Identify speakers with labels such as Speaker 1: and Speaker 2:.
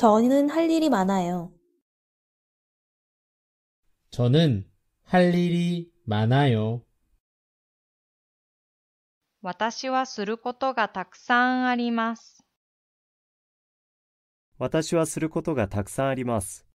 Speaker 1: 저는할일이많아요
Speaker 2: 저는할일이많아요
Speaker 3: 私はすることがたくさんあります。
Speaker 4: 私はすることがたくさんあります。